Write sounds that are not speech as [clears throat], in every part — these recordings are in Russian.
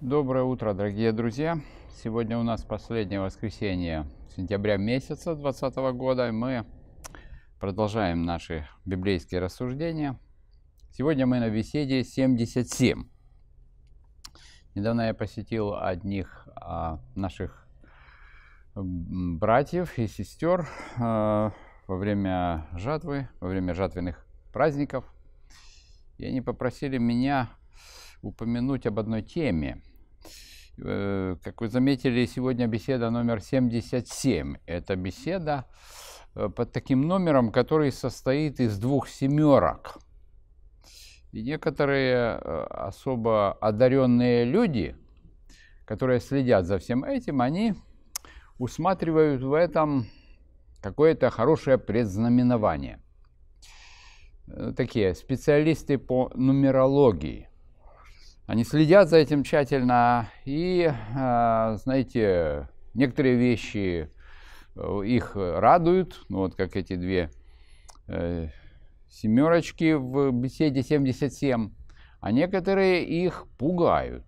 Доброе утро, дорогие друзья! Сегодня у нас последнее воскресенье сентября месяца 2020 года. и Мы продолжаем наши библейские рассуждения. Сегодня мы на беседе 77. Недавно я посетил одних а, наших братьев и сестер а, во время жатвы, во время жатвенных праздников. И они попросили меня упомянуть об одной теме – Э, как вы заметили, сегодня беседа номер 77. Это беседа э, под таким номером, который состоит из двух семерок. И некоторые э, особо одаренные люди, которые следят за всем этим, они усматривают в этом какое-то хорошее предзнаменование. Такие специалисты по нумерологии – они следят за этим тщательно и, э, знаете, некоторые вещи э, их радуют, ну вот как эти две э, семерочки в беседе 77, а некоторые их пугают.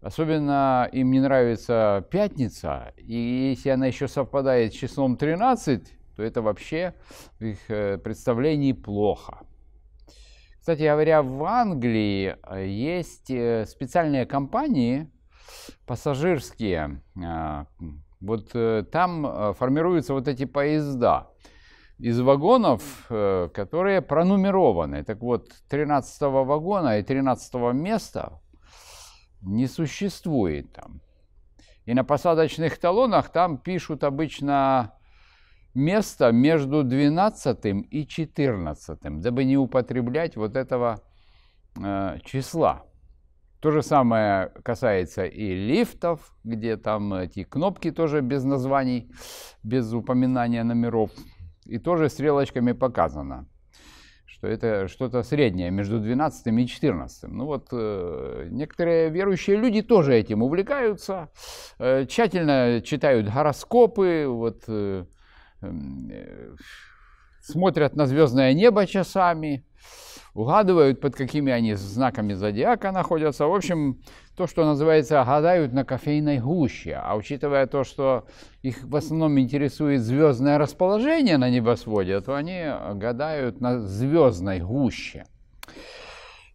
Особенно им не нравится пятница, и если она еще совпадает с числом 13, то это вообще в их представлении плохо. Кстати говоря, в Англии э, есть э, специальные компании пассажирские. А, вот э, там формируются вот эти поезда из вагонов, которые пронумерованы. Так вот, 13 вагона и 13 места не существует там. И на посадочных талонах там пишут обычно место между 12 и 14, дабы не употреблять вот этого э, числа. То же самое касается и лифтов, где там эти кнопки тоже без названий, без упоминания номеров. И тоже стрелочками показано, что это что-то среднее между 12 и 14. Ну вот э, некоторые верующие люди тоже этим увлекаются, э, тщательно читают гороскопы, вот э, Э, смотрят на звездное небо часами, угадывают, под какими они знаками зодиака находятся. В общем, то, что называется, гадают на кофейной гуще. А учитывая то, что их в основном интересует звездное расположение на небосводе, то они гадают на звездной гуще.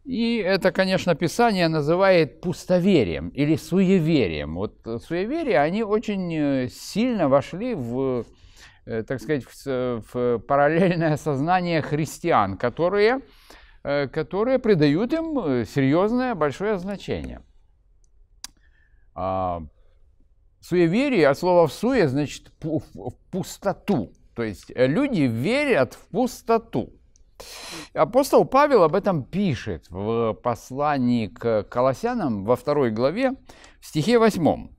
И это, конечно, Писание называет пустоверием или суеверием. Вот суеверия, они очень э, сильно вошли в Э, так сказать, в, в параллельное сознание христиан, которые, э, которые придают им э, серьезное большое значение. А, суеверие от слова в суе значит в пустоту. То есть люди верят в пустоту. Апостол Павел об этом пишет в послании к Колоссянам во второй главе в стихе 8.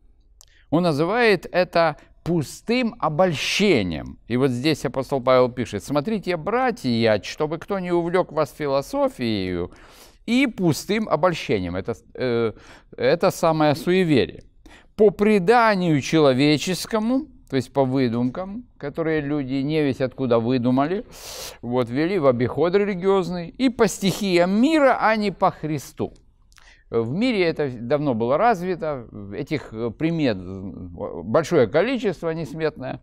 Он называет это пустым обольщением. И вот здесь апостол Павел пишет, смотрите, братья, чтобы кто не увлек вас философией и пустым обольщением. Это, э, это самое суеверие. По преданию человеческому, то есть по выдумкам, которые люди не весь откуда выдумали, вот, вели в обиход религиозный, и по стихиям мира, а не по Христу. В мире это давно было развито, этих э, примет э, большое количество несметное.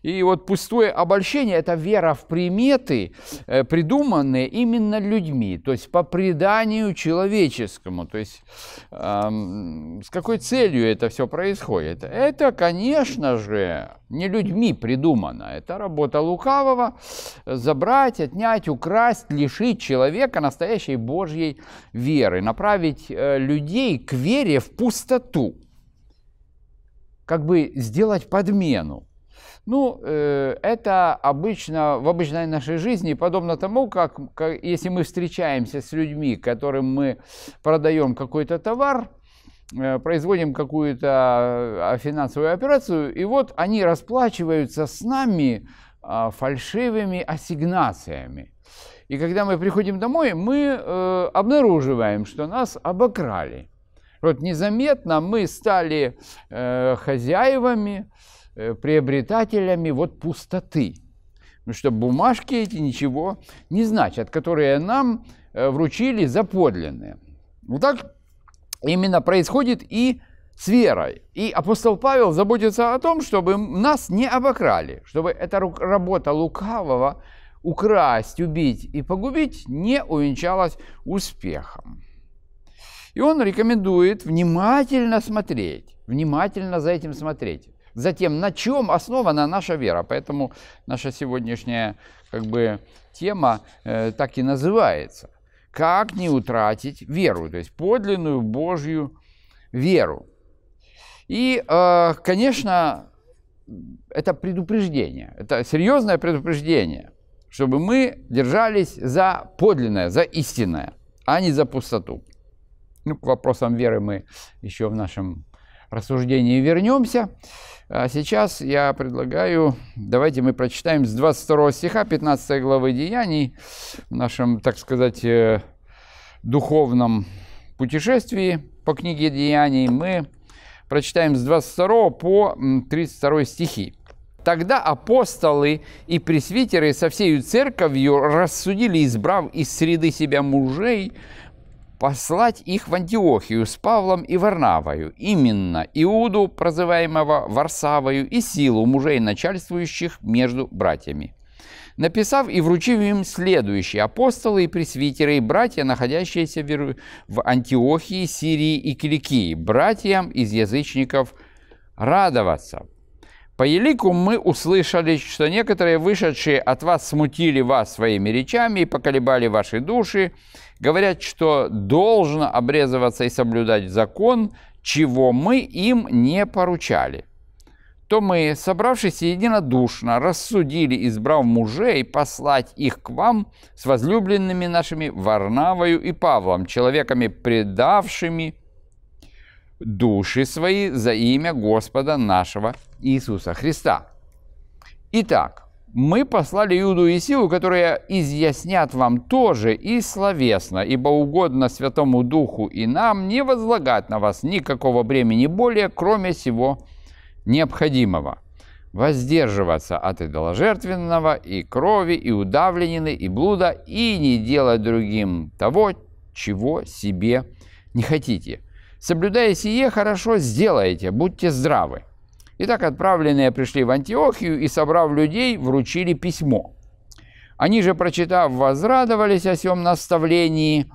И вот пустое обольщение – это вера в приметы, э, придуманные именно людьми, то есть по преданию человеческому. То есть эм, с какой целью это все происходит? Это, конечно же, не людьми придумано. Это работа лукавого – забрать, отнять, украсть, лишить человека настоящей Божьей веры, направить Э, людей к вере в пустоту, как бы сделать подмену. Ну, э, это обычно в обычной нашей жизни подобно тому, как, как если мы встречаемся с людьми, которым мы продаем какой-то товар, э, производим какую-то финансовую операцию, и вот они расплачиваются с нами а, фальшивыми ассигнациями. И когда мы приходим домой, мы э, обнаруживаем, что нас обокрали. Вот незаметно мы стали э, хозяевами, э, приобретателями вот пустоты. Потому ну что бумажки эти ничего не значат, которые нам э, вручили за подлинные. Вот так именно происходит и с верой. И апостол Павел заботится о том, чтобы нас не обокрали, чтобы эта работа лукавого – украсть, убить и погубить не увенчалось успехом. И он рекомендует внимательно смотреть, внимательно за этим смотреть. Затем, на чем основана наша вера. Поэтому наша сегодняшняя как бы, тема э, так и называется. Как не утратить веру, то есть подлинную Божью веру. И, э, конечно, это предупреждение, это серьезное предупреждение чтобы мы держались за подлинное, за истинное, а не за пустоту. Ну, к вопросам веры мы еще в нашем рассуждении вернемся. А сейчас я предлагаю, давайте мы прочитаем с 22 стиха 15 главы Деяний в нашем, так сказать, э, духовном путешествии по книге Деяний. Мы прочитаем с 22 по 32 стихи. Тогда апостолы и пресвитеры со всей церковью рассудили, избрав из среды себя мужей, послать их в Антиохию с Павлом и Варнавою, именно Иуду, прозываемого Варсавою, и силу мужей, начальствующих между братьями. Написав и вручив им следующие апостолы и пресвитеры и братья, находящиеся в Антиохии, Сирии и Киликии, братьям из язычников радоваться – по елику мы услышали, что некоторые вышедшие от вас смутили вас своими речами и поколебали ваши души, говорят, что должно обрезываться и соблюдать закон, чего мы им не поручали. То мы, собравшись единодушно, рассудили, избрав мужей, послать их к вам с возлюбленными нашими Варнавою и Павлом, человеками, предавшими души свои за имя Господа нашего Иисуса Христа. Итак, мы послали Иуду и силу, которые изъяснят вам тоже и словесно, ибо угодно Святому Духу и нам не возлагать на вас никакого бремени более, кроме всего необходимого. Воздерживаться от идоложертвенного и крови, и удавленины, и блуда, и не делать другим того, чего себе не хотите – Соблюдая сие, хорошо сделаете, будьте здравы. Итак, отправленные пришли в Антиохию и, собрав людей, вручили письмо. Они же, прочитав, возрадовались о сем наставлении.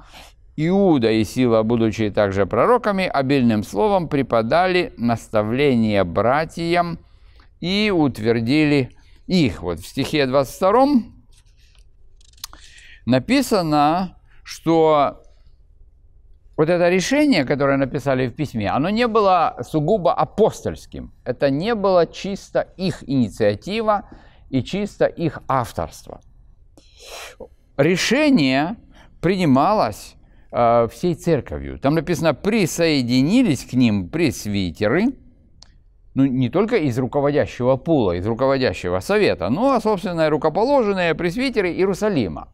Иуда и Сила, будучи также пророками, обильным словом преподали наставление братьям и утвердили их. Вот в стихе 22 написано, что вот это решение, которое написали в письме, оно не было сугубо апостольским. Это не было чисто их инициатива и чисто их авторство. Решение принималось э, всей церковью. Там написано, присоединились к ним пресвитеры, ну, не только из руководящего пула, из руководящего совета, но, собственно, и рукоположенные пресвитеры Иерусалима.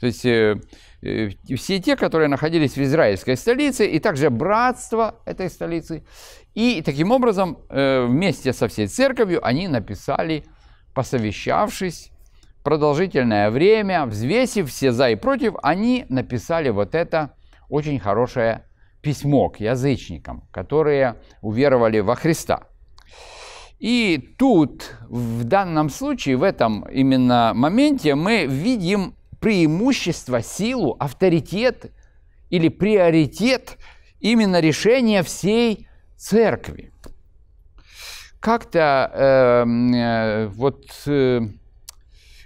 То есть... Э, Э, все те, которые находились в израильской столице, и также братство этой столицы. И таким образом, э, вместе со всей церковью, они написали, посовещавшись продолжительное время, взвесив все за и против, они написали вот это очень хорошее письмо к язычникам, которые уверовали во Христа. И тут, в данном случае, в этом именно моменте мы видим преимущество, силу, авторитет или приоритет именно решения всей церкви. Как-то эм, э, вот э,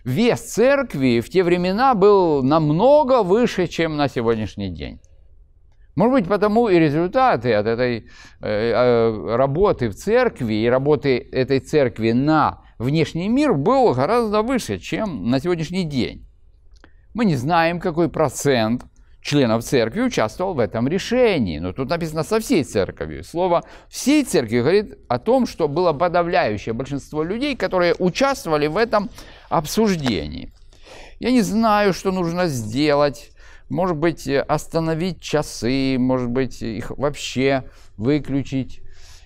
вес церкви в те времена был намного выше, чем на сегодняшний день. Может быть, потому и результаты от этой э, э работы в церкви и работы этой церкви на внешний мир был гораздо выше, чем на сегодняшний день. Мы не знаем, какой процент членов церкви участвовал в этом решении. Но тут написано со всей церковью. Слово «всей церкви» говорит о том, что было подавляющее большинство людей, которые участвовали в этом обсуждении. Я не знаю, что нужно сделать. Может быть, остановить часы, может быть, их вообще выключить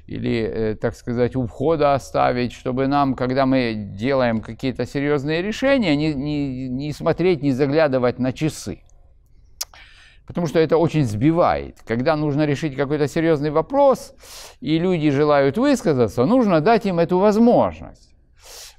или, э, так сказать, у входа оставить, чтобы нам, когда мы делаем какие-то серьезные решения, не, не, не смотреть, не заглядывать на часы. Потому что это очень сбивает. Когда нужно решить какой-то серьезный вопрос, и люди желают высказаться, нужно дать им эту возможность.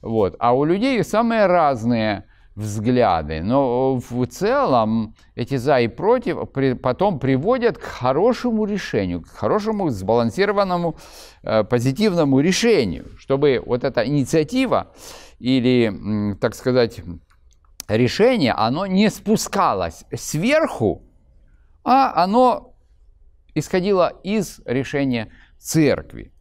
Вот. А у людей самые разные взгляды. Но э, в целом эти за и против потом приводят к хорошему решению, к хорошему сбалансированному э, позитивному решению, чтобы вот эта инициатива или, так сказать, решение, оно не спускалось сверху, а оно исходило из решения церкви.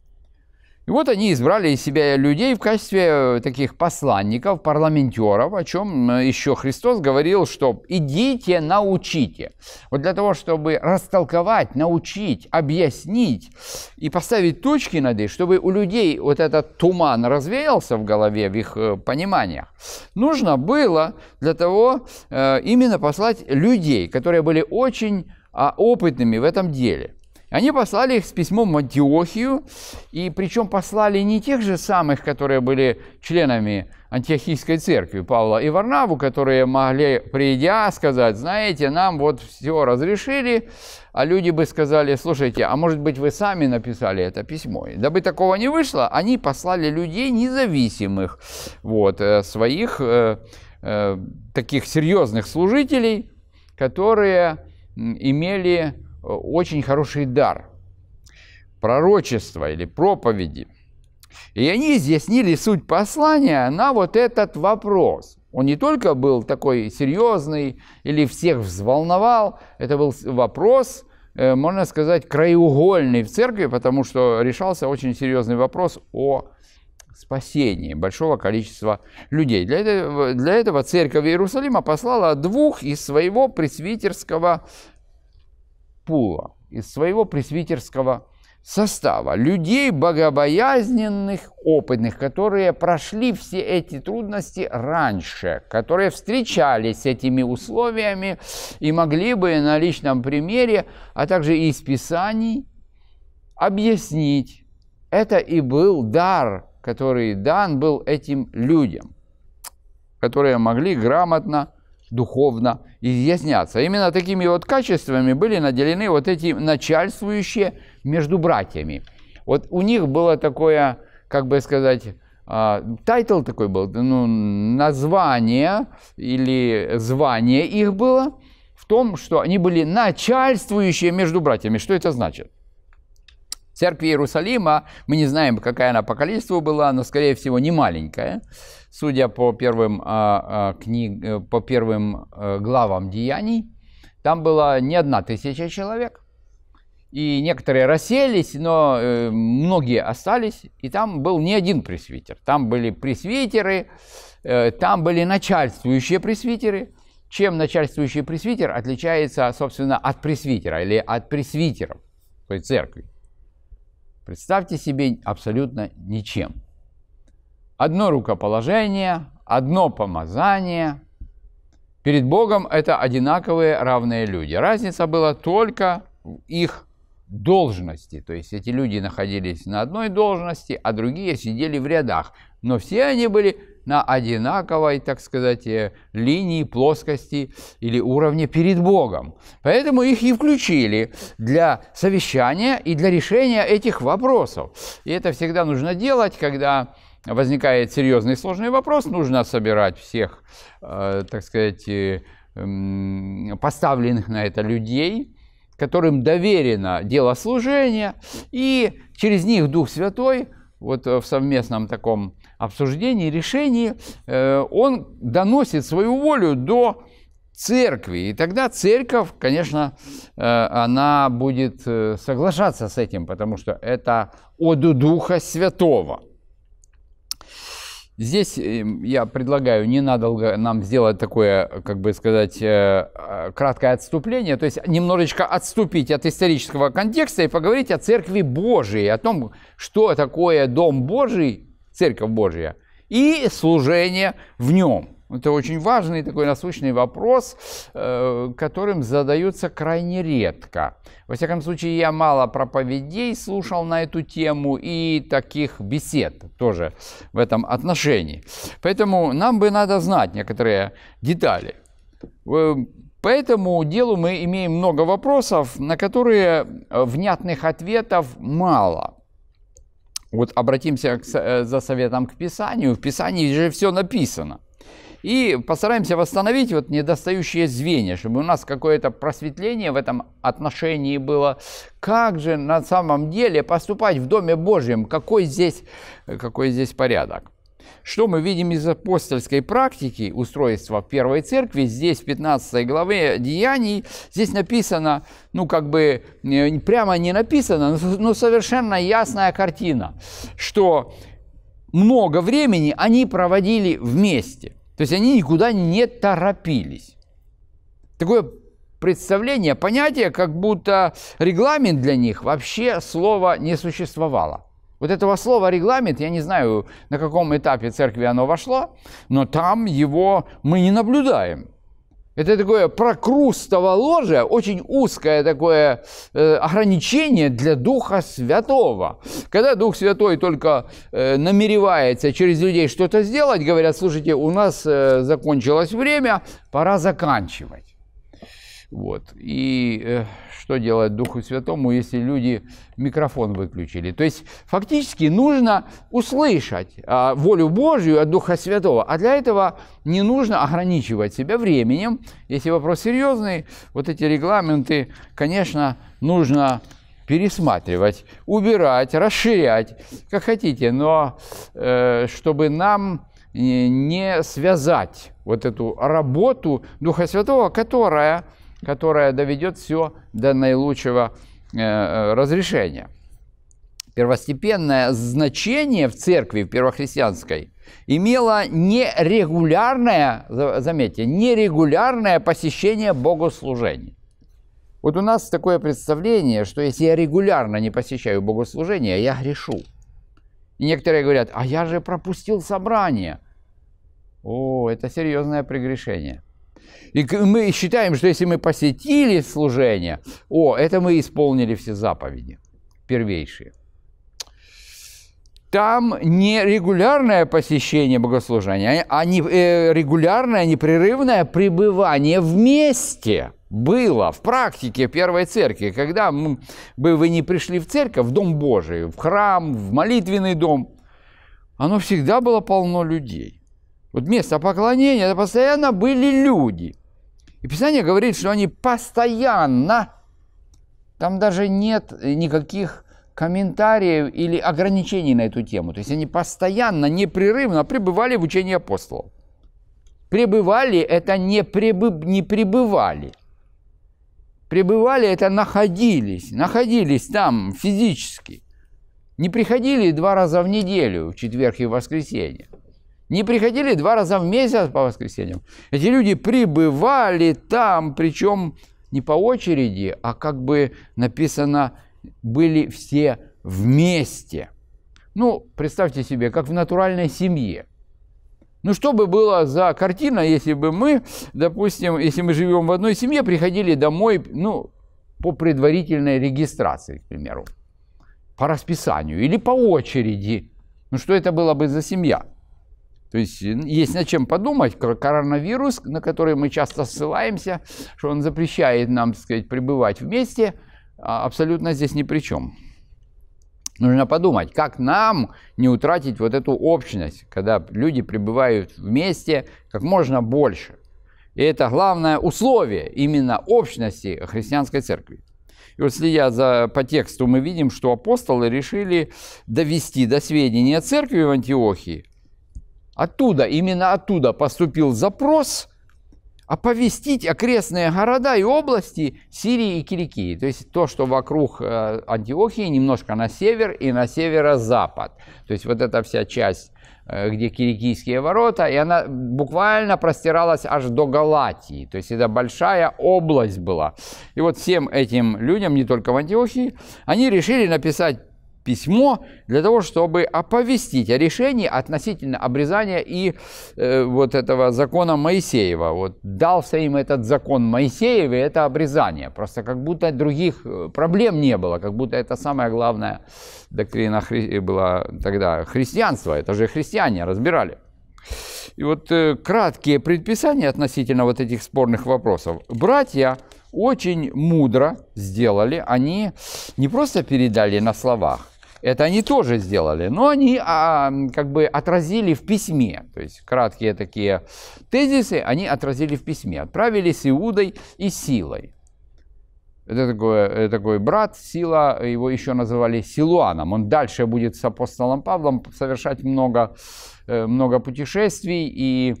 И вот они избрали из себя людей в качестве э, таких посланников, парламентеров, о чем еще Христос говорил, что идите, научите. Вот для того, чтобы растолковать, научить, объяснить и поставить точки над «и», чтобы у людей вот этот туман развеялся в голове, в их э, пониманиях, нужно было для того э, именно послать людей, которые были очень а, опытными в этом деле – они послали их с письмом в Антиохию, и причем послали не тех же самых, которые были членами Антиохийской церкви, Павла и Варнаву, которые могли, придя, сказать, знаете, нам вот все разрешили, а люди бы сказали, слушайте, а может быть вы сами написали это письмо. И дабы такого не вышло, они послали людей независимых, вот, э, своих э, э, таких серьезных служителей, которые имели очень хороший дар – пророчества или проповеди. И они изъяснили суть послания на вот этот вопрос. Он не только был такой серьезный или всех взволновал, это был вопрос, э, можно сказать, краеугольный в церкви, потому что решался очень серьезный вопрос о спасении большого количества людей. Для этого, для этого церковь Иерусалима послала двух из своего пресвитерского Пула из своего пресвитерского состава. Людей богобоязненных, опытных, которые прошли все эти трудности раньше, которые встречались с этими условиями и могли бы на личном примере, а также из Писаний объяснить. Это и был дар, который дан был этим людям, которые могли грамотно духовно, изъясняться. Именно такими вот качествами были наделены вот эти начальствующие между братьями. Вот у них было такое, как бы сказать, а, тайтл такой был, ну, название или звание их было в том, что они были начальствующие между братьями. Что это значит? Церкви Иерусалима, мы не знаем, какая она по количеству была, но, скорее всего, не маленькая судя по первым, а, а, книг, э, по первым э, главам деяний, там было не одна тысяча человек, и некоторые расселись, но э, многие остались, и там был не один пресвитер. Там были пресвитеры, там были начальствующие пресвитеры. Чем начальствующий пресвитер отличается, собственно, от пресвитера или от пресвитеров, то церкви? Представьте себе абсолютно ничем одно рукоположение, одно помазание. Перед Богом это одинаковые равные люди. Разница была только в их должности. То есть эти люди находились на одной должности, а другие сидели в рядах. Но все они были на одинаковой, так сказать, э, линии, плоскости или уровне перед Богом. Поэтому их и включили для совещания и для решения этих вопросов. И это всегда нужно делать, когда возникает серьезный сложный вопрос, нужно собирать всех, э, так сказать, э, поставленных на это людей, которым доверено дело служения, и через них Дух Святой вот э, в совместном таком обсуждении, решении, он доносит свою волю до церкви. И тогда церковь, конечно, она будет соглашаться с этим, потому что это от Духа Святого. Здесь эм, я предлагаю ненадолго нам сделать такое, как бы сказать, э, а, краткое отступление, то есть немножечко отступить от исторического контекста и поговорить о Церкви Божией, о том, что такое Дом Божий, Церковь Божья, и служение в нем. Это очень важный такой насущный вопрос, э, которым задаются крайне редко. Во всяком случае, я мало проповедей слушал на эту тему и таких бесед тоже в этом отношении. Поэтому нам бы надо знать некоторые детали. Э, по этому делу мы имеем много вопросов, на которые э, внятных ответов мало. Вот обратимся к, за советом к Писанию. В Писании же все написано. И постараемся восстановить вот недостающие звенья, чтобы у нас какое-то просветление в этом отношении было. Как же на самом деле поступать в Доме Божьем? Какой здесь, какой здесь порядок? Что мы видим из апостольской практики устройства в первой церкви, здесь в 15 главе Деяний, здесь написано, ну как бы прямо не написано, но совершенно ясная картина, что много времени они проводили вместе – то есть они никуда не торопились. Такое представление, понятие, как будто регламент для них вообще слова не существовало. Вот этого слова регламент, я не знаю, на каком этапе церкви оно вошло, но там его мы не наблюдаем. Это такое прокрустово ложе, очень узкое такое э, ограничение для Духа Святого. Когда Дух Святой только э, намеревается через людей что-то сделать, говорят, слушайте, у нас э, закончилось время, пора заканчивать. Вот. И э, что делать Духу Святому, если люди микрофон выключили? То есть фактически нужно услышать э, волю Божью от Духа Святого, а для этого не нужно ограничивать себя временем. Если вопрос серьезный, вот эти регламенты, конечно, нужно пересматривать, убирать, расширять, как хотите, но э, чтобы нам не связать вот эту работу Духа Святого, которая которая доведет все до наилучшего э, э, разрешения. Первостепенное значение в церкви, в первохристианской, имело нерегулярное, заметьте, нерегулярное посещение богослужений. Вот у нас такое представление, что если я регулярно не посещаю богослужения, я грешу. И некоторые говорят, а я же пропустил собрание. О, это серьезное прегрешение. И мы считаем, что если мы посетили служение, о, это мы исполнили все заповеди первейшие. Там не регулярное посещение богослужения, а не, а э, регулярное, непрерывное пребывание вместе было в практике Первой Церкви, когда бы вы не пришли в церковь, в Дом Божий, в храм, в молитвенный дом, оно всегда было полно людей. Вот место поклонения, это постоянно были люди – и Писание говорит, что они постоянно, там даже нет никаких комментариев или ограничений на эту тему. То есть они постоянно, непрерывно пребывали в учении апостолов. Пребывали – это не, пребы, не пребывали. Пребывали – это находились, находились там физически. Не приходили два раза в неделю, в четверг и в воскресенье – не приходили два раза в месяц по воскресеньям. Эти люди прибывали там, причем не по очереди, а как бы написано, были все вместе. Ну, представьте себе, как в натуральной семье. Ну, что бы было за картина, если бы мы, допустим, если мы живем в одной семье, приходили домой, ну, по предварительной регистрации, к примеру, по расписанию или по очереди. Ну, что это было бы за семья? То есть э, есть над чем подумать. Коронавирус, на который мы часто ссылаемся, что он запрещает нам, так сказать, пребывать вместе, а абсолютно здесь ни при чем. Нужно подумать, как нам не утратить вот эту общность, когда люди пребывают вместе как можно больше. И это главное условие именно общности христианской церкви. И вот следя за, по тексту, мы видим, что апостолы решили довести до сведения церкви в Антиохии Оттуда, именно оттуда поступил запрос оповестить окрестные города и области Сирии и Киликии. То есть то, что вокруг э, Антиохии, немножко на север и на северо-запад. То есть вот эта вся часть, э, где Киликийские ворота, и она буквально простиралась аж до Галатии. То есть это большая область была. И вот всем этим людям, не только в Антиохии, они решили написать письмо для того, чтобы оповестить о решении относительно обрезания и э, вот этого закона Моисеева. Вот дался им этот закон Моисеева, и это обрезание. Просто как будто других э, проблем не было, как будто это самая главная доктрина хри... Э, была тогда христианство. Это же христиане разбирали. И вот э, краткие предписания относительно вот этих спорных вопросов. Братья очень мудро сделали. Они не просто передали на словах, это они тоже сделали, но они а, как бы отразили в письме. То есть краткие такие тезисы они отразили в письме. Отправили с Иудой и силой. Это такой, э, такой брат Сила, его еще называли Силуаном. Он дальше будет с апостолом Павлом совершать много, э, много путешествий и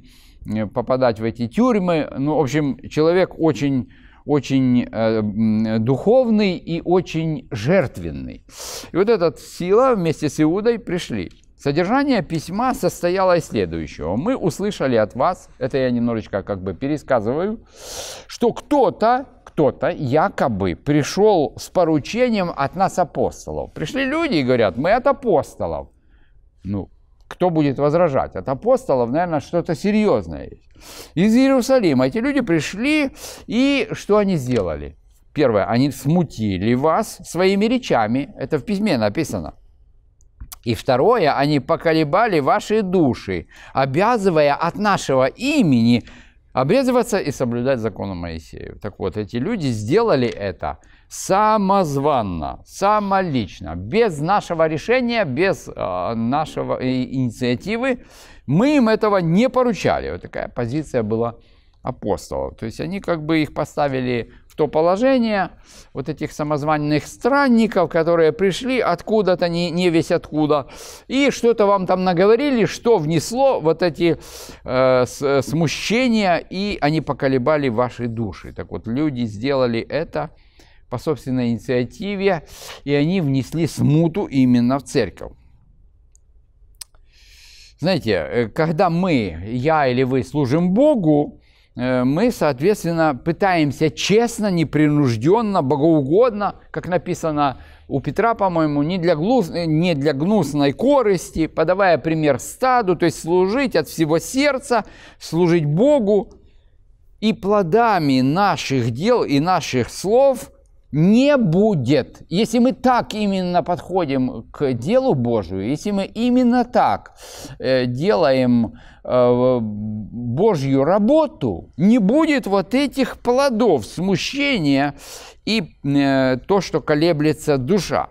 э, попадать в эти тюрьмы. Ну, в общем, человек очень очень э, духовный и очень жертвенный. И вот этот сила вместе с Иудой пришли. Содержание письма состояло из следующего. Мы услышали от вас, это я немножечко как бы пересказываю, что кто-то, кто-то якобы пришел с поручением от нас апостолов. Пришли люди и говорят, мы от апостолов. Ну, кто будет возражать. От апостолов, наверное, что-то серьезное есть. Из Иерусалима эти люди пришли, и что они сделали? Первое, они смутили вас своими речами. Это в письме написано. И второе, они поколебали ваши души, обязывая от нашего имени обрезываться и соблюдать законы Моисея. Так вот, эти люди сделали это – самозванно, самолично, без нашего решения, без э, нашего э, инициативы. Мы им этого не поручали. Вот такая позиция была апостолов. То есть они как бы их поставили в то положение, вот этих самозванных странников, которые пришли откуда-то, не, не весь откуда, и что-то вам там наговорили, что внесло вот эти э, с, смущения, и они поколебали ваши души. Так вот, люди сделали это – по собственной инициативе, и они внесли смуту именно в церковь. Знаете, э, когда мы, я или вы служим Богу, э, мы, соответственно, пытаемся честно, непринужденно, богоугодно, как написано у Петра, по-моему, не для, глуз... Э, не для гнусной корысти, подавая пример стаду, то есть служить от всего сердца, служить Богу и плодами наших дел и наших слов не будет. Если мы так именно подходим к делу Божию, если мы именно так э, делаем э, Божью работу, не будет вот этих плодов смущения и э, то, что колеблется душа.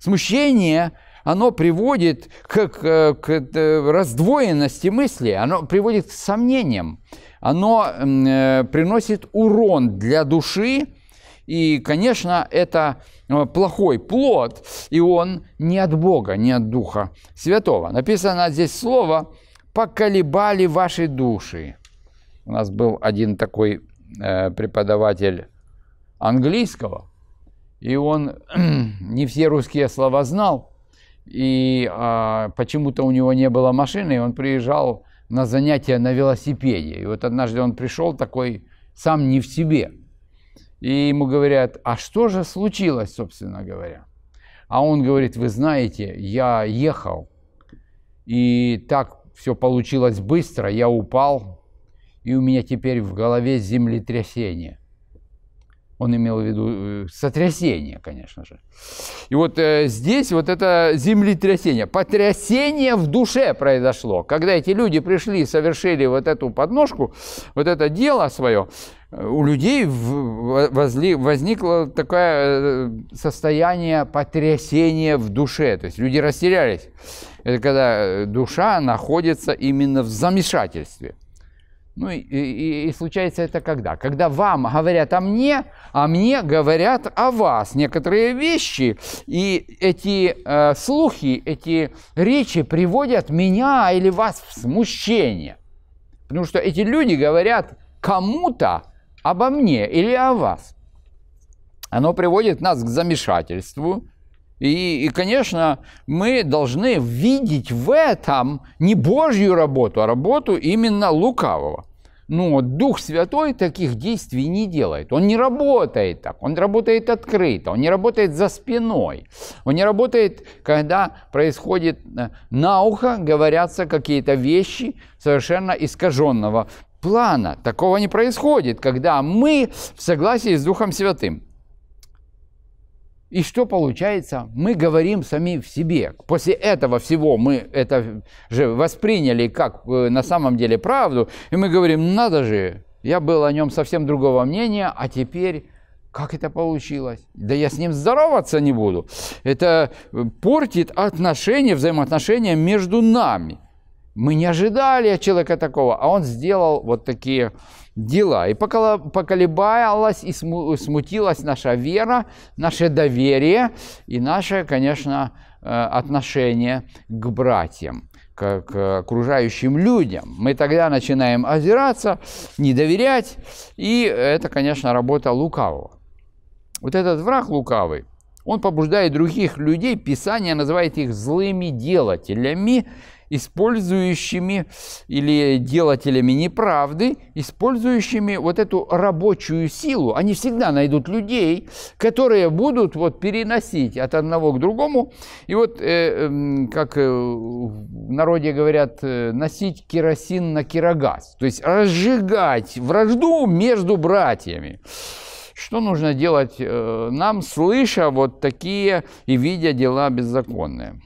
Смущение оно приводит к, к, к раздвоенности мысли, оно приводит к сомнениям, оно э, приносит урон для души, и, конечно, это э, плохой плод, и он не от Бога, не от Духа Святого. Написано здесь слово «поколебали ваши души». У нас был один такой э, преподаватель английского, и он [clears throat] не все русские слова знал, и э, почему-то у него не было машины, и он приезжал на занятия на велосипеде. И вот однажды он пришел такой сам не в себе – и ему говорят, а что же случилось, собственно говоря? А он говорит, вы знаете, я ехал, и так все получилось быстро, я упал, и у меня теперь в голове землетрясение. Он имел в виду э, сотрясение, конечно же. И вот э, здесь вот это землетрясение, потрясение в душе произошло. Когда эти люди пришли и совершили вот эту подножку, вот это дело свое, э, у людей возникло такое э, состояние потрясения в душе. То есть люди растерялись. Это когда душа находится именно в замешательстве – ну и, и, и случается это когда? Когда вам говорят о мне, а мне говорят о вас некоторые вещи. И эти э, слухи, эти речи приводят меня или вас в смущение. Потому что эти люди говорят кому-то обо мне или о вас. Оно приводит нас к замешательству, и, и, конечно, мы должны видеть в этом не Божью работу, а работу именно лукавого. Но ну Дух Святой таких действий не делает. Он не работает так, он работает открыто, он не работает за спиной. Он не работает, когда происходит э, на ухо, говорятся какие-то вещи совершенно искаженного плана. Такого не происходит, когда мы в согласии с Духом Святым. И что получается? Мы говорим сами в себе. После этого всего мы это же восприняли как э, на самом деле правду, и мы говорим, «Ну, надо же, я был о нем совсем другого мнения, а теперь как это получилось? Да я с ним здороваться не буду. Это э, портит отношения, взаимоотношения между нами. Мы не ожидали от человека такого, а он сделал вот такие дела. И поколебалась и смутилась наша вера, наше доверие и наше, конечно, э, отношение к братьям к окружающим людям. Мы тогда начинаем озираться, не доверять, и это, конечно, работа лукавого. Вот этот враг лукавый, он побуждает других людей, Писание называет их злыми делателями, использующими или делателями неправды, использующими вот эту рабочую силу. Они всегда найдут людей, которые будут вот переносить от одного к другому. И вот, э, эм, как э, в народе говорят, э, носить керосин на керогаз. То есть разжигать вражду между братьями. Что нужно делать нам, слыша вот такие и видя дела беззаконные?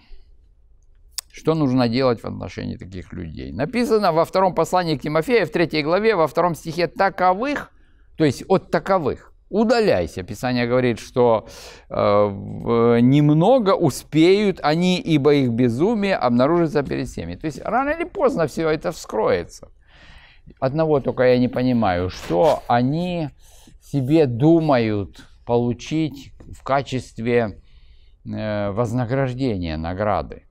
Что нужно делать в отношении таких людей? Написано во втором послании к Тимофею, в третьей главе, во втором стихе «таковых», то есть от таковых, удаляйся. Писание говорит, что э, немного успеют они, ибо их безумие обнаружится перед всеми. То есть рано или поздно все это вскроется. Одного только я не понимаю, что они себе думают получить в качестве э, вознаграждения, награды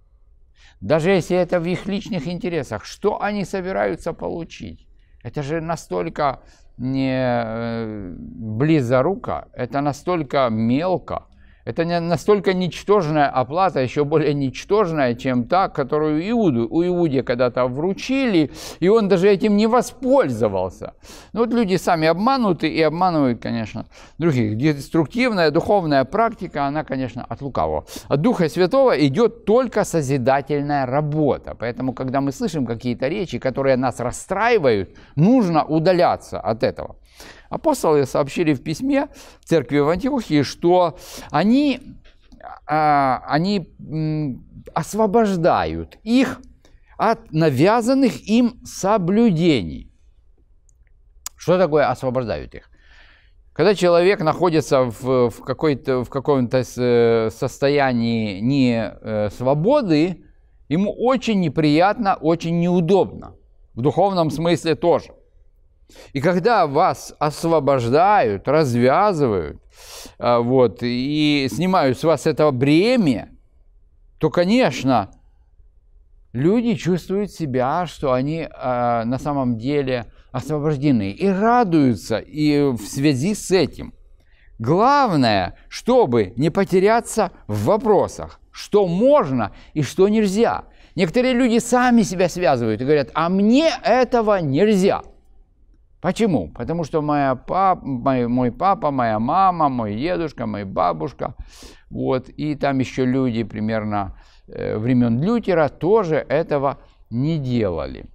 даже если это в их личных интересах, что они собираются получить? Это же настолько не э, близоруко, это настолько мелко, это настолько ничтожная оплата, а еще более ничтожная, чем та, которую Иуду, у Иуде когда-то вручили, и он даже этим не воспользовался. Ну вот люди сами обмануты и обманывают, конечно, других. Деструктивная духовная практика, она, конечно, от лукавого. От Духа Святого идет только созидательная работа. Поэтому, когда мы слышим какие-то речи, которые нас расстраивают, нужно удаляться от этого. Апостолы сообщили в письме церкви в Антиохии, что они, а, они освобождают их от навязанных им соблюдений. Что такое освобождают их? Когда человек находится в, в, какой-то, в каком-то э, состоянии не э, свободы, ему очень неприятно, очень неудобно. В духовном смысле тоже. И когда вас освобождают, развязывают, а, вот, и снимают с вас это бремя, то, конечно, люди чувствуют себя, что они э, на самом деле освобождены и радуются и в связи с этим. Главное, чтобы не потеряться в вопросах, что можно и что нельзя. Некоторые люди сами себя связывают и говорят, а мне этого нельзя – Почему? Потому что моя пап, мой, мой папа, моя мама, мой дедушка, моя бабушка, вот, и там еще люди примерно э, времен Лютера тоже этого не делали.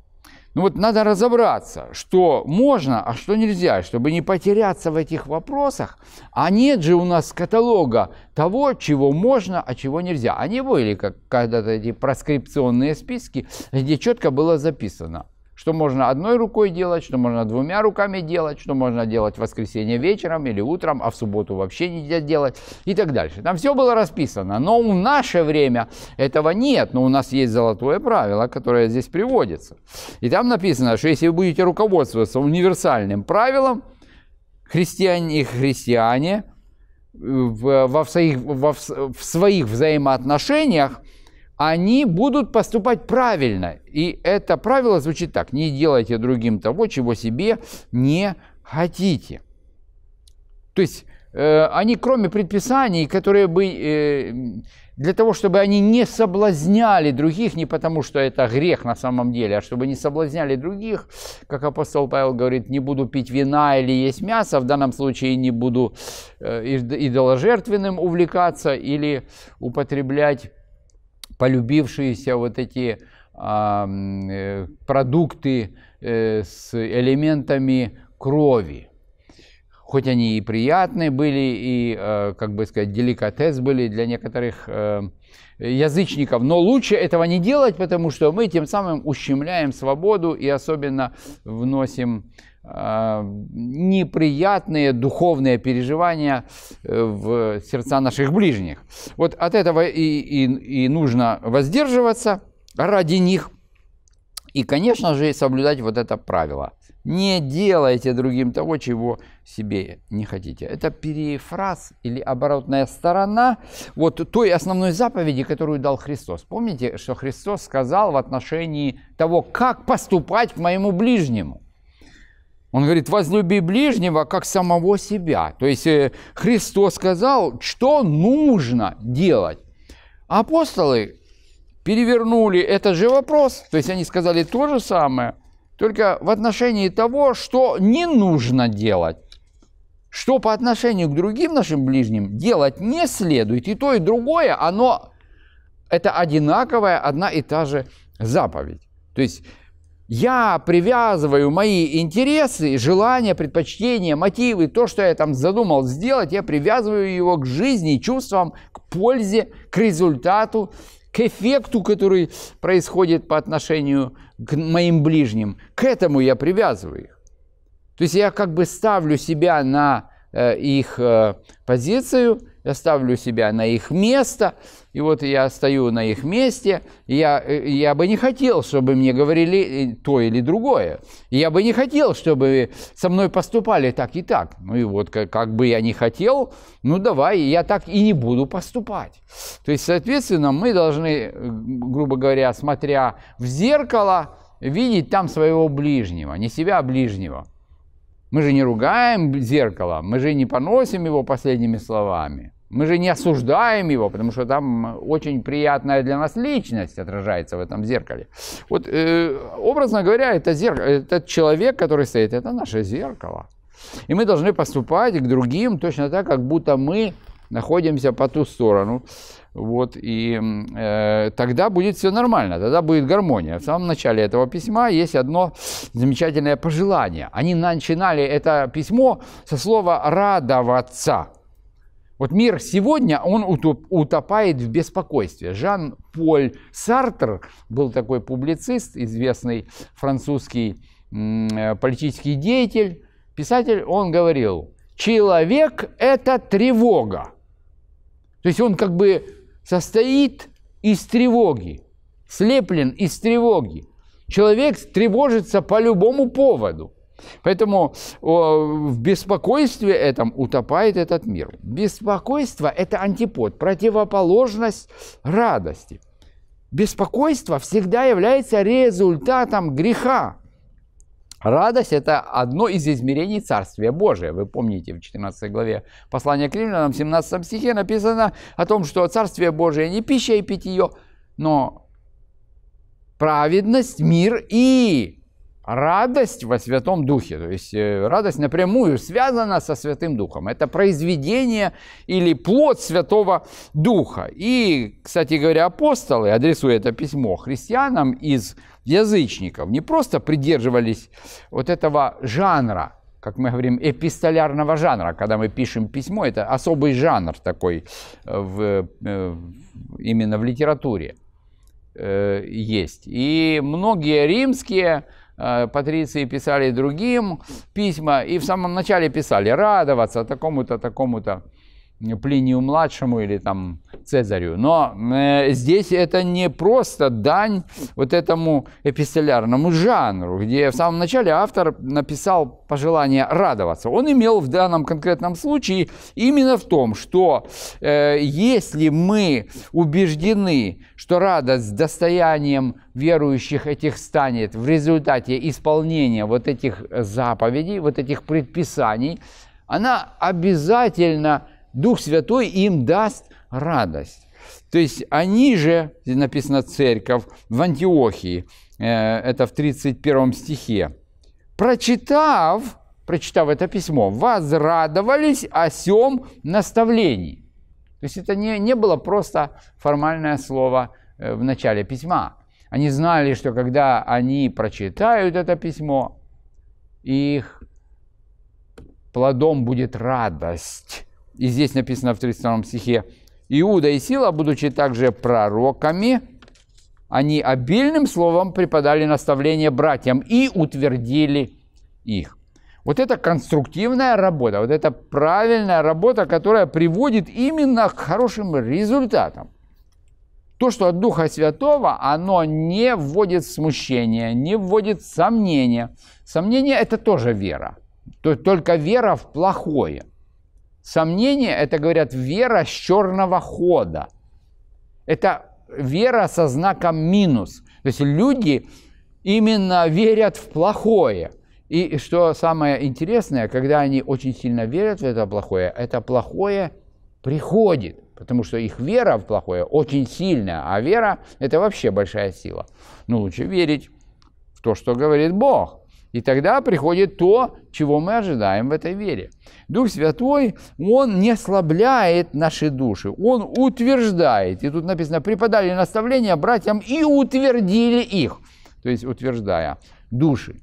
Ну вот надо разобраться, что можно, а что нельзя, чтобы не потеряться в этих вопросах. А нет же у нас каталога того, чего можно, а чего нельзя. Они были как когда-то эти проскрипционные списки, где четко было записано – что можно одной рукой делать, что можно двумя руками делать, что можно делать в воскресенье вечером или утром, а в субботу вообще нельзя делать и так дальше. Там все было расписано, но в наше время этого нет, но у нас есть золотое правило, которое здесь приводится. И там написано, что если вы будете руководствоваться универсальным правилом, христиане и христиане э, во, своих, во, в своих взаимоотношениях – они будут поступать правильно. И это правило звучит так. Не делайте другим того, чего себе не хотите. То есть э, они, кроме предписаний, которые бы э, для того, чтобы они не соблазняли других, не потому что это грех на самом деле, а чтобы не соблазняли других, как апостол Павел говорит, не буду пить вина или есть мясо, в данном случае не буду э, идоложертвенным увлекаться или употреблять полюбившиеся вот эти а, э, продукты э, с элементами крови. Хоть они и приятные были, и, э, как бы сказать, деликатес были для некоторых э, язычников, но лучше этого не делать, потому что мы тем самым ущемляем свободу и особенно вносим а, неприятные духовные переживания э, в сердца наших ближних. Вот от этого и, и, и нужно воздерживаться ради них. И, конечно же, соблюдать вот это правило. Не делайте другим того, чего себе не хотите. Это перефраз или оборотная сторона вот той основной заповеди, которую дал Христос. Помните, что Христос сказал в отношении того, как поступать к моему ближнему? Он говорит, возлюби ближнего, как самого себя. То есть э, Христос сказал, что нужно делать. Апостолы перевернули этот же вопрос, то есть они сказали то же самое, только в отношении того, что не нужно делать. Что по отношению к другим нашим ближним делать не следует. И то, и другое, оно, это одинаковая, одна и та же заповедь. То есть я привязываю мои интересы, желания, предпочтения, мотивы, то, что я там задумал сделать, я привязываю его к жизни, чувствам, к пользе, к результату, к эффекту, который происходит по отношению к моим ближним. К этому я привязываю их. То есть я как бы ставлю себя на э, их э, позицию – я ставлю себя на их место, и вот я стою на их месте, я, э, я бы не хотел, чтобы мне говорили э, то или другое. Я бы не хотел, чтобы со мной поступали так и так. Ну и вот как, как бы я не хотел, ну давай, я так и не буду поступать. То есть, соответственно, мы должны, э, грубо говоря, смотря в зеркало, видеть там своего ближнего, не себя, а ближнего. Мы же не ругаем зеркало, мы же не поносим его последними словами. Мы же не осуждаем его, потому что там очень приятная для нас личность отражается в этом зеркале. Вот э, образно говоря, это зеркало, этот человек, который стоит, это наше зеркало. И мы должны поступать к другим точно так, как будто мы находимся по ту сторону. Вот, и э, тогда будет все нормально, тогда будет гармония. В самом начале этого письма есть одно замечательное пожелание. Они начинали это письмо со слова «радоваться». Вот мир сегодня, он утопает в беспокойстве. Жан-Поль Сартр был такой публицист, известный французский э, политический деятель, писатель, он говорил, человек – это тревога. То есть он как бы состоит из тревоги, слеплен из тревоги. Человек тревожится по любому поводу. Поэтому в беспокойстве этом утопает этот мир. Беспокойство – это антипод, противоположность радости. Беспокойство всегда является результатом греха. Радость – это одно из измерений Царствия Божия. Вы помните, в 14 главе послания к римлянам, в 17 стихе написано о том, что Царствие Божие не пища и питье, но праведность, мир и радость во Святом Духе. То есть э, радость напрямую связана со Святым Духом. Это произведение или плод Святого Духа. И, кстати говоря, апостолы, адресуя это письмо христианам из язычников, не просто придерживались вот этого жанра, как мы говорим, эпистолярного жанра. Когда мы пишем письмо, это особый жанр такой э, э, в, именно в литературе есть. И многие римские Э, патриции писали другим письма, и в самом начале писали радоваться такому-то, такому-то Плинию-младшему или там Цезарю. Но э, здесь это не просто дань вот этому эпистолярному жанру, где в самом начале автор написал пожелание радоваться. Он имел в данном конкретном случае именно в том, что э, если мы убеждены, что радость с достоянием верующих этих станет в результате исполнения вот этих заповедей, вот этих предписаний, она обязательно – Дух Святой им даст радость. То есть они же, написано церковь в Антиохии, э, это в 31 стихе, прочитав, прочитав это письмо, возрадовались о сем наставлении. То есть это не, не было просто формальное слово э, в начале письма. Они знали, что когда они прочитают это письмо, их плодом будет радость и здесь написано в 32 стихе, «Иуда и Сила, будучи также пророками, они обильным словом преподали наставление братьям и утвердили их». Вот это конструктивная работа, вот это правильная работа, которая приводит именно к хорошим результатам. То, что от Духа Святого, оно не вводит в смущение, не вводит в сомнение. Сомнение – это тоже вера. то Только вера в плохое – Сомнение – это, говорят, вера с черного хода. Это вера со знаком минус. То есть люди именно верят в плохое. И что самое интересное, когда они очень сильно верят в это плохое, это плохое приходит. Потому что их вера в плохое очень сильная, а вера – это вообще большая сила. Но ну, лучше верить в то, что говорит Бог – и тогда приходит то, чего мы ожидаем в этой вере. Дух Святой, Он не ослабляет наши души, Он утверждает. И тут написано, преподали наставления братьям и утвердили их. То есть утверждая души.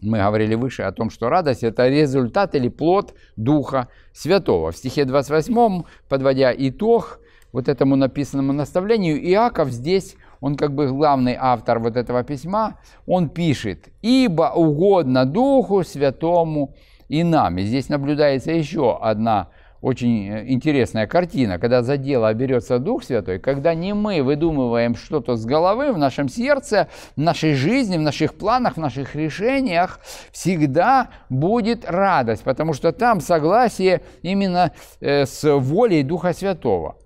Мы говорили выше о том, что радость – это результат или плод Духа Святого. В стихе 28, подводя итог вот этому написанному наставлению, Иаков здесь он как бы главный автор вот этого письма, он пишет, «Ибо угодно Духу Святому и нам». И здесь наблюдается еще одна очень э, интересная картина, когда за дело берется Дух Святой, когда не мы выдумываем что-то с головы в нашем сердце, в нашей жизни, в наших планах, в наших решениях, всегда будет радость, потому что там согласие именно э, с волей Духа Святого.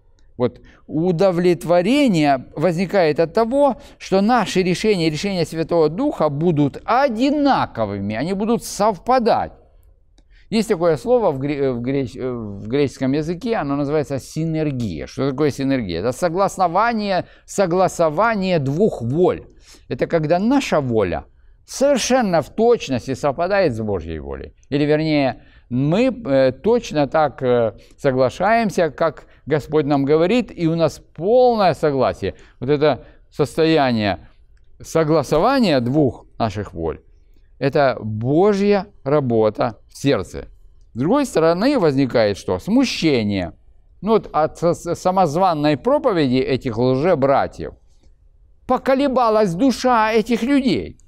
Вот удовлетворение возникает от того, что наши решения и решения Святого Духа будут одинаковыми, они будут совпадать. Есть такое слово в, гре- в, греч- в греческом языке, оно называется синергия. Что такое синергия? Это согласование, согласование двух воль. Это когда наша воля совершенно в точности совпадает с Божьей волей. Или вернее, мы э, точно так э, соглашаемся, как Господь нам говорит, и у нас полное согласие. Вот это состояние согласования двух наших воль – это Божья работа в сердце. С другой стороны возникает что? Смущение. Ну вот от самозванной проповеди этих лже-братьев поколебалась душа этих людей.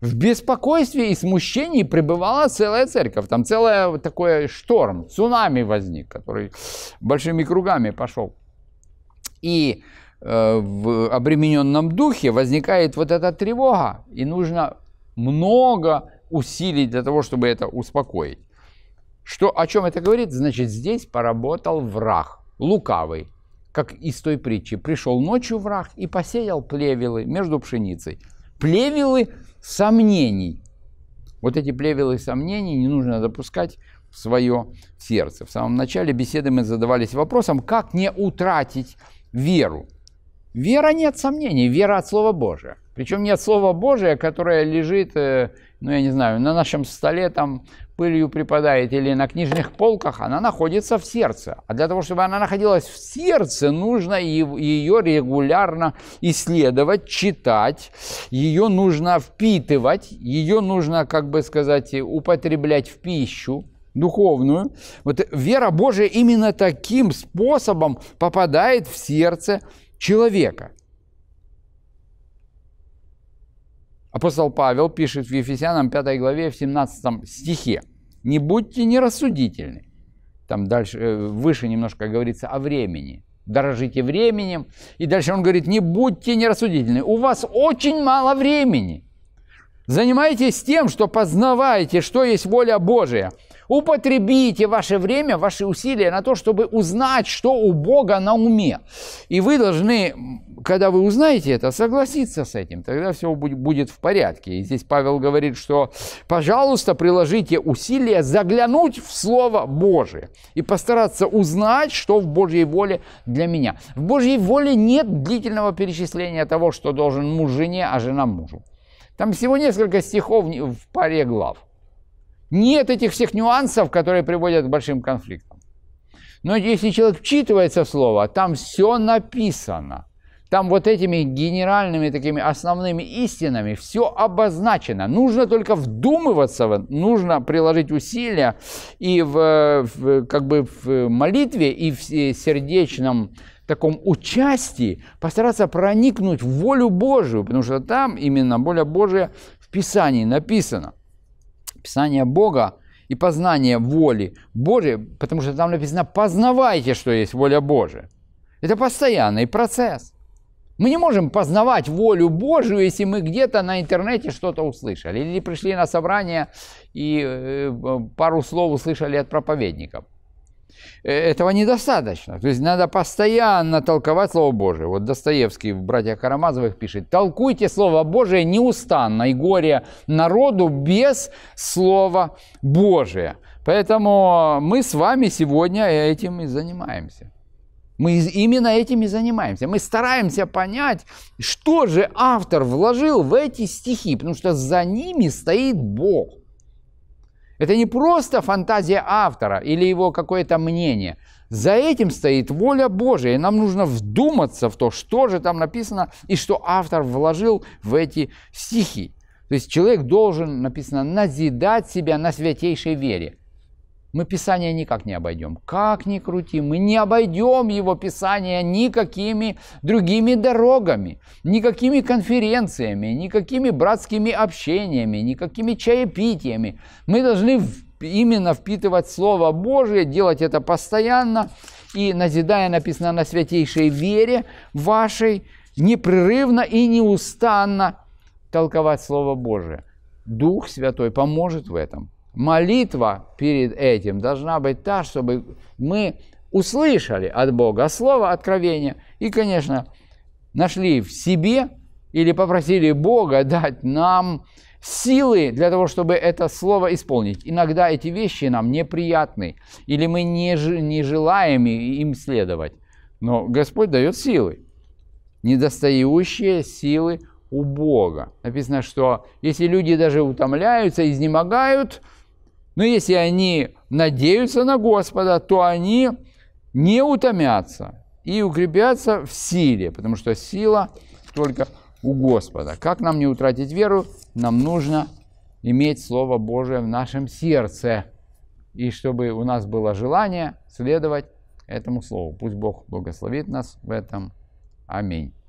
В беспокойстве и смущении пребывала целая церковь. Там целый такой шторм, цунами возник, который большими кругами пошел. И э, в обремененном духе возникает вот эта тревога, и нужно много усилий для того, чтобы это успокоить. Что, о чем это говорит? Значит, здесь поработал враг, лукавый, как из той притчи. Пришел ночью враг и посеял плевелы между пшеницей. Плевелы сомнений. Вот эти плевелы сомнений не нужно допускать в свое сердце. В самом начале беседы мы задавались вопросом, как не утратить веру. Вера не от сомнений, вера от Слова Божия. Причем нет Слова Божия, которое лежит, э, ну я не знаю, на нашем столе там пылью припадает или на книжных полках, она находится в сердце. А для того, чтобы она находилась в сердце, нужно ее регулярно исследовать, читать, ее нужно впитывать, ее нужно, как бы сказать, употреблять в пищу духовную. Вот вера Божия именно таким способом попадает в сердце человека – Апостол Павел пишет в Ефесянам 5 главе в 17 стихе. «Не будьте нерассудительны». Там дальше, э, выше немножко говорится о времени. Дорожите временем. И дальше он говорит, не будьте нерассудительны. У вас очень мало времени. Занимайтесь тем, что познаваете, что есть воля Божия. Употребите ваше время, ваши усилия на то, чтобы узнать, что у Бога на уме. И вы должны когда вы узнаете это, согласиться с этим, тогда все будет в порядке. И здесь Павел говорит, что, пожалуйста, приложите усилия заглянуть в Слово Божие и постараться узнать, что в Божьей воле для меня. В Божьей воле нет длительного перечисления того, что должен муж жене, а жена мужу. Там всего несколько стихов в паре глав. Нет этих всех нюансов, которые приводят к большим конфликтам. Но если человек вчитывается в слово, там все написано – там вот этими генеральными такими основными истинами все обозначено. Нужно только вдумываться, нужно приложить усилия и в, в как бы в молитве и в сердечном таком участии постараться проникнуть в волю Божию, потому что там именно воля Божия в Писании написана. Писание Бога и познание воли Божией, потому что там написано «познавайте, что есть воля Божия». Это постоянный процесс. Мы не можем познавать волю Божию, если мы где-то на интернете что-то услышали. Или пришли на собрание и э, э, пару слов услышали от проповедников. Э, этого недостаточно. То есть надо постоянно толковать Слово Божие. Вот Достоевский в «Братьях Карамазовых» пишет, «Толкуйте Слово Божие неустанно, и горе народу без Слова Божия». Поэтому мы с вами сегодня этим и занимаемся. Мы именно этим и занимаемся. Мы стараемся понять, что же автор вложил в эти стихи, потому что за ними стоит Бог. Это не просто фантазия автора или его какое-то мнение. За этим стоит воля Божия, и нам нужно вдуматься в то, что же там написано и что автор вложил в эти стихи. То есть человек должен, написано, назидать себя на святейшей вере – мы Писание никак не обойдем. Как ни крути, мы не обойдем его Писание никакими другими дорогами, никакими конференциями, никакими братскими общениями, никакими чаепитиями. Мы должны именно впитывать Слово Божие, делать это постоянно. И назидая написано на святейшей вере вашей, непрерывно и неустанно толковать Слово Божие. Дух Святой поможет в этом молитва перед этим должна быть та, чтобы мы услышали от Бога слово откровение и, конечно, нашли в себе или попросили Бога дать нам силы для того, чтобы это слово исполнить. Иногда эти вещи нам неприятны, или мы не, не желаем им следовать. Но Господь дает силы, недостающие силы у Бога. Написано, что если люди даже утомляются, изнемогают, но если они надеются на Господа, то они не утомятся и укрепятся в силе, потому что сила только у Господа. Как нам не утратить веру? Нам нужно иметь Слово Божие в нашем сердце, и чтобы у нас было желание следовать этому Слову. Пусть Бог благословит нас в этом. Аминь.